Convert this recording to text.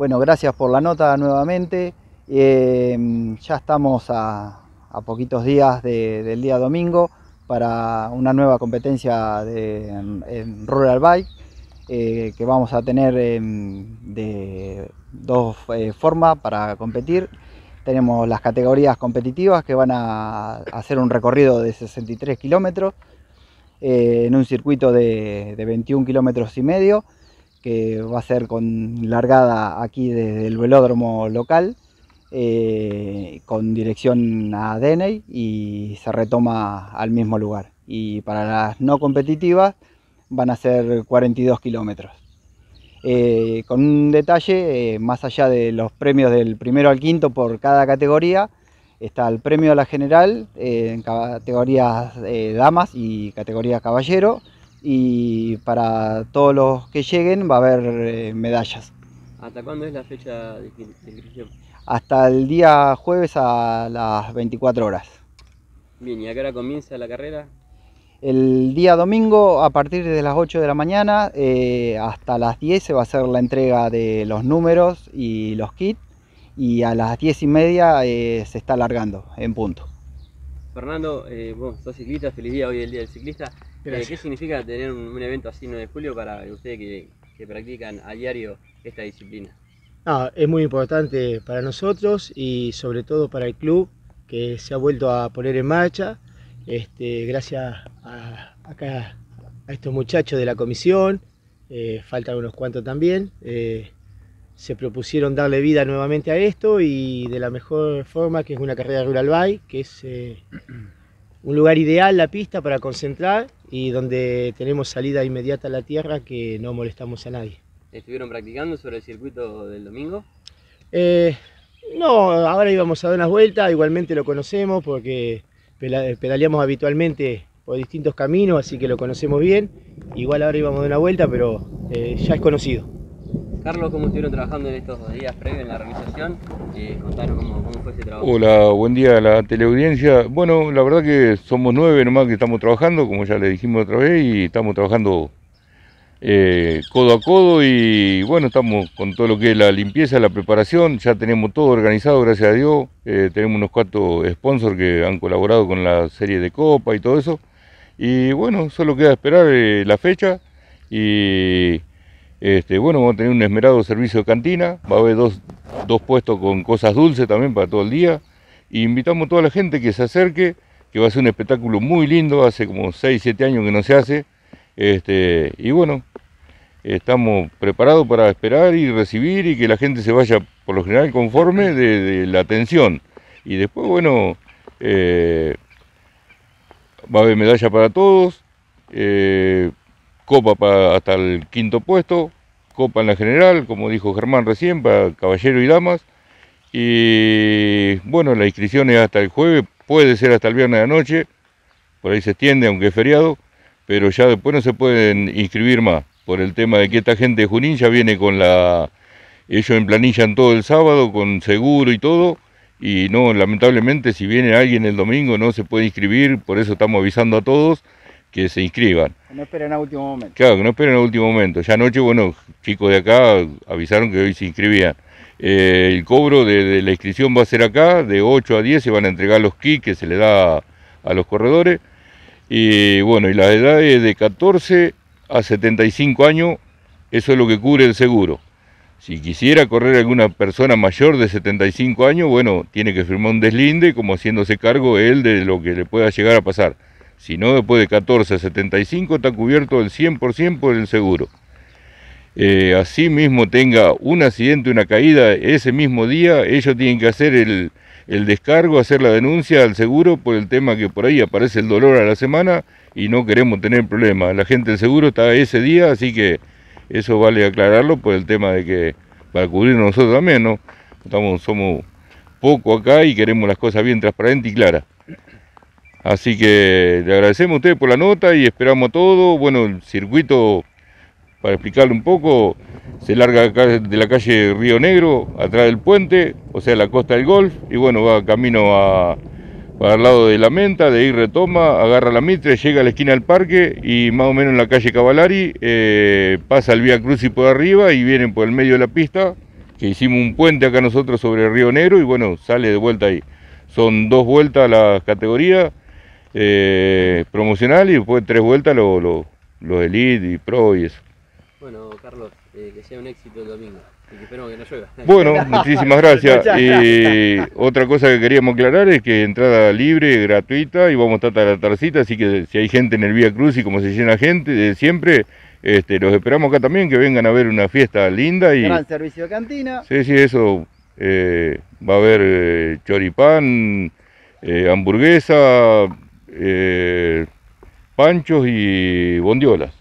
Bueno, gracias por la nota nuevamente. Eh, ya estamos a, poquitos días del día domingo para una nueva competencia en, Rural Bike eh, que vamos a tener em, de dos eh, formas para competir. Tenemos las categorías competitivas que van a hacer un recorrido de 63 kilómetros en un circuito de 21 kilómetros y medio que va a ser con largada aquí desde el velódromo local, eh, con dirección a Deney y se retoma al mismo lugar. Y para las no competitivas van a ser 42 kilómetros. Eh, con un detalle, eh, más allá de los premios del primero al quinto por cada categoría, está el premio a la general en categorías damas y categoría caballero y para todos los que lleguen va a haber eh, medallas. ¿Hasta cuándo es la fecha de inscripción? Hasta el día jueves a las 24 horas. Bien, ¿y a qué hora comienza la carrera? El día domingo a partir de las 8 de la mañana eh, hasta las 10 se va a hacer la entrega de los números y los kits y a las 10 y media eh, se está alargando en punto. Fernando, vos sos ciclista, feliz día hoy el Día del Ciclista. Eh, ¿Qué significa tener un, evento así 9 de julio para ustedes que, practican a diario esta disciplina? Ah, es muy importante para nosotros y sobre todo para el club que se ha vuelto a poner en marcha, este, gracias a, estos muchachos de la comisión, eh, faltan unos cuantos también, eh, se propusieron darle vida nuevamente a esto y de la mejor forma que es una carrera rural bike, que es un lugar ideal la pista para concentrar y donde tenemos salida inmediata a la tierra que no molestamos a nadie. ¿Estuvieron practicando sobre el circuito del domingo? Eh, no, ahora íbamos a dar unas vueltas, igualmente lo conocemos porque pedaleamos habitualmente por distintos caminos, así que lo conocemos bien. Igual ahora íbamos a dar una vuelta, pero eh, ya es conocido. Carlos, ¿cómo estuvieron trabajando en estos dos días previos en la realización? Eh, contanos cómo, fue ese trabajo. Hola, buen día a la teleaudiencia. Bueno, la verdad que somos nueve nomás que estamos trabajando, como ya le dijimos otra vez, y estamos trabajando eh, codo a codo y bueno, estamos con todo lo que es la limpieza, la preparación, ya tenemos todo organizado, gracias a Dios, eh, tenemos unos cuatro sponsors que han colaborado con la serie de copa y todo eso, y bueno, solo queda esperar eh, la fecha y este, bueno, vamos a tener un esmerado servicio de cantina, va a haber dos, puestos con cosas dulces también para todo el día. invitamos a toda la gente que se acerque, que va a ser un espectáculo muy lindo, hace como 6, 7 años que no se hace. Este, y bueno, estamos preparados para esperar y recibir y que la gente se vaya por lo general conforme de, la atención. Y después, bueno, eh, va a haber medalla para todos. Eh, copa hasta el quinto puesto, copa en la general, como dijo Germán recién, para caballero y damas. Y bueno, la inscripción es hasta el jueves, puede ser hasta el viernes de la noche, por ahí se extiende, aunque es feriado, pero ya después no se pueden inscribir más, por el tema de que esta gente de Junín ya viene con la... Ellos emplanillan todo el sábado con seguro y todo, y no, lamentablemente si viene alguien el domingo no se puede inscribir, por eso estamos avisando a todos que se inscriban. No esperen a último momento. Claro, que no esperen a último momento. Ya anoche, bueno, chicos de acá avisaron que hoy se inscribían. Eh, el cobro de, la inscripción va a ser acá, de 8 a 10 se van a entregar los kits que se le da a, los corredores. Y bueno, y la edad es de 14 a 75 años, eso es lo que cubre el seguro. Si quisiera correr alguna persona mayor de 75 años, bueno, tiene que firmar un deslinde como haciéndose cargo él de lo que le pueda llegar a pasar. Si no, después de 14 a 75 está cubierto el 100% por el seguro. Eh, así mismo tenga un accidente, una caída, ese mismo día ellos tienen que hacer el, descargo, hacer la denuncia al seguro por el tema que por ahí aparece el dolor a la semana y no queremos tener problemas. La gente del seguro está ese día, así que eso vale aclararlo por el tema de que para cubrirnos nosotros también, ¿no? Estamos, somos poco acá y queremos las cosas bien transparentes y claras. Así que le agradecemos a ustedes por la nota y esperamos todo. Bueno, el circuito, para explicarlo un poco, se larga de la calle Río Negro, atrás del puente, o sea, la costa del Golf, y bueno, va camino a, para el lado de la menta, de ahí retoma, agarra la mitre, llega a la esquina del parque y más o menos en la calle Cavalari eh, pasa el Vía Crucis por arriba y vienen por el medio de la pista, que hicimos un puente acá nosotros sobre el Río Negro y bueno, sale de vuelta ahí. Son dos vueltas la categoría... Eh, promocional y después tres vueltas los lo, Elite y Pro y eso. Bueno, Carlos, eh, que sea un éxito el domingo. Y que esperamos que no llueva. Bueno, muchísimas gracias. y otra cosa que queríamos aclarar es que entrada libre, gratuita, y vamos a estar la tarcita, así que si hay gente en el Vía Cruz y como se llena gente, de siempre este, los esperamos acá también, que vengan a ver una fiesta linda. y Gran servicio de cantina. Sí, sí, eso. Eh, va a haber choripán, hamburguesa, eh, panchos y bondiolas.